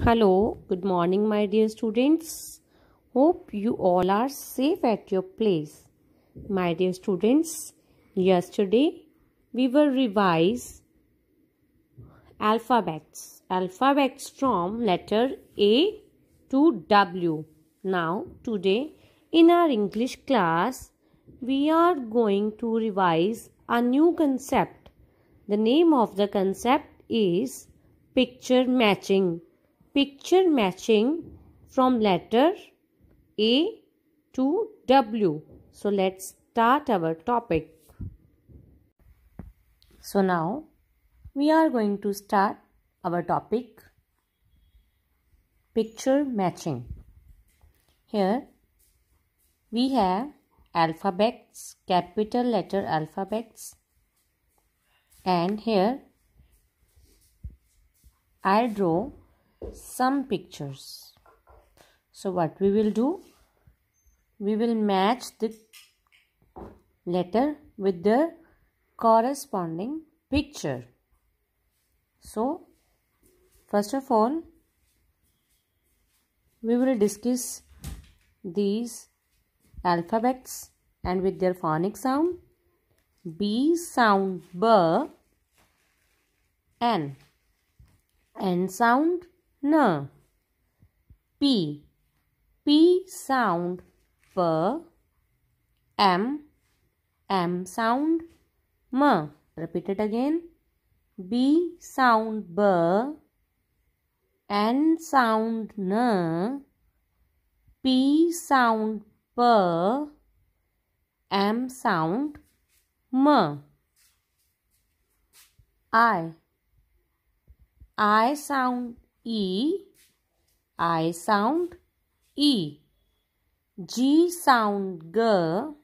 Hello, good morning, my dear students. Hope you all are safe at your place. My dear students, yesterday we will revise alphabets. Alphabets from letter A to W. Now, today in our English class, we are going to revise a new concept. The name of the concept is picture matching picture matching from letter A to W. So let's start our topic. So now we are going to start our topic picture matching. Here we have alphabets, capital letter alphabets and here I draw some pictures so what we will do we will match the letter with the corresponding picture so first of all we will discuss these alphabets and with their phonic sound b sound b n n sound N. P. P sound per. M. M sound m. Repeat it again. B sound b. N sound n. P sound p. M sound m. I. I sound E, I sound E. G sound G,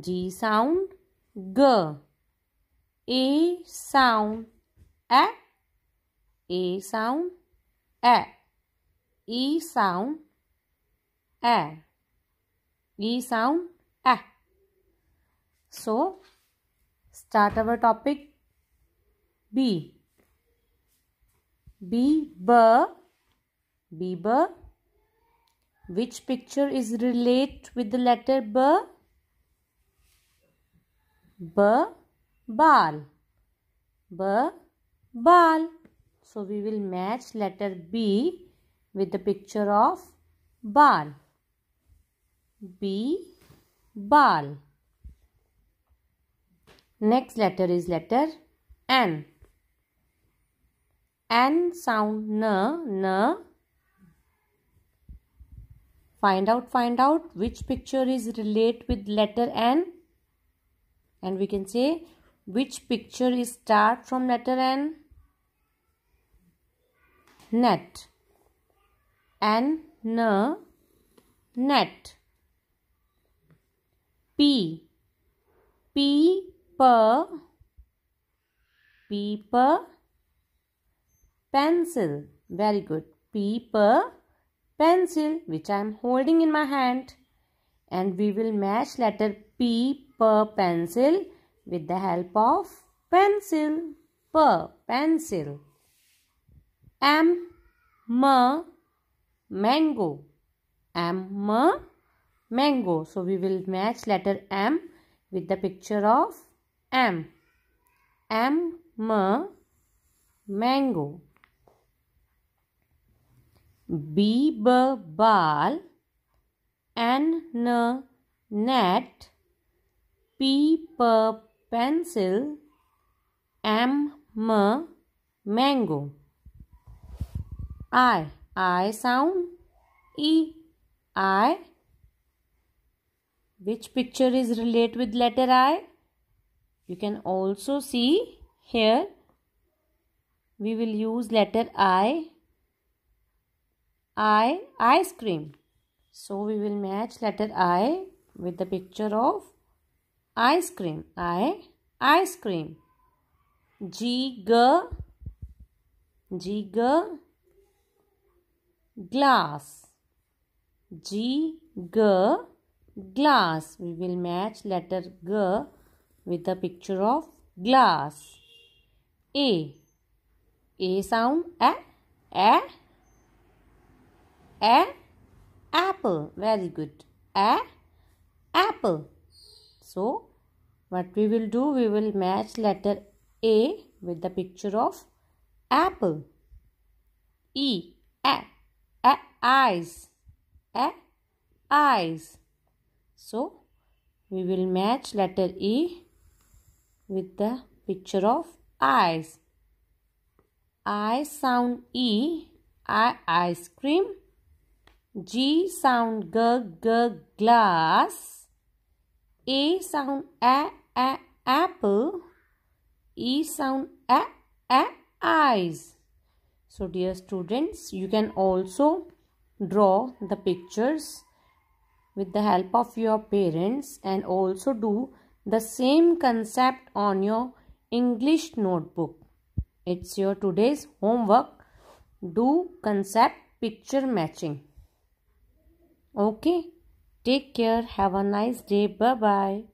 G sound G. A sound A, A sound A. E sound A. E sound A. So, start our topic B. B B. Which picture is relate with the letter B? B. Bal. B. Bal. So we will match letter B with the picture of bal. B. Bal. Next letter is letter N. N sound N, N. Find out, find out which picture is relate with letter N. And we can say which picture is start from letter N. Net. N, N, net. P. P, per. P, pencil. Very good. P pencil which I am holding in my hand. And we will match letter P per pencil with the help of pencil. Per pencil. M M mango. M M mango. So we will match letter M with the picture of M. M M mango. Biberbal N net P pencil M mango I I sound E I which picture is relate with letter I you can also see here we will use letter I I ice cream. So we will match letter I with the picture of ice cream. I ice cream. G G G G glass. G G glass. We will match letter G with the picture of glass. A A sound A A a apple. Very good. A apple. So, what we will do, we will match letter A with the picture of apple. E. A. A. Eyes. A. Eyes. So, we will match letter E with the picture of eyes. I sound E. I ice cream. G sound g g glass. A sound a a apple. E sound a a eyes. So dear students, you can also draw the pictures with the help of your parents and also do the same concept on your English notebook. It's your today's homework. Do concept picture matching. Okay. Take care. Have a nice day. Bye bye.